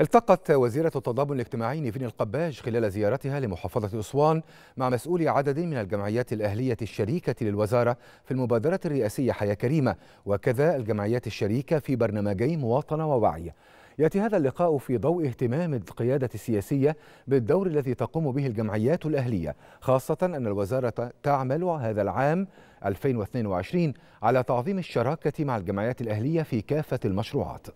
التقت وزيرة التضامن الاجتماعي نيفين القباج خلال زيارتها لمحافظة أسوان مع مسؤولي عدد من الجمعيات الأهلية الشريكة للوزارة في المبادرة الرئاسية حياة كريمة وكذا الجمعيات الشريكة في برنامجي مواطنة ووعي ياتي هذا اللقاء في ضوء اهتمام القياده السياسيه بالدور الذي تقوم به الجمعيات الاهليه خاصه ان الوزاره تعمل هذا العام 2022 على تعظيم الشراكه مع الجمعيات الاهليه في كافه المشروعات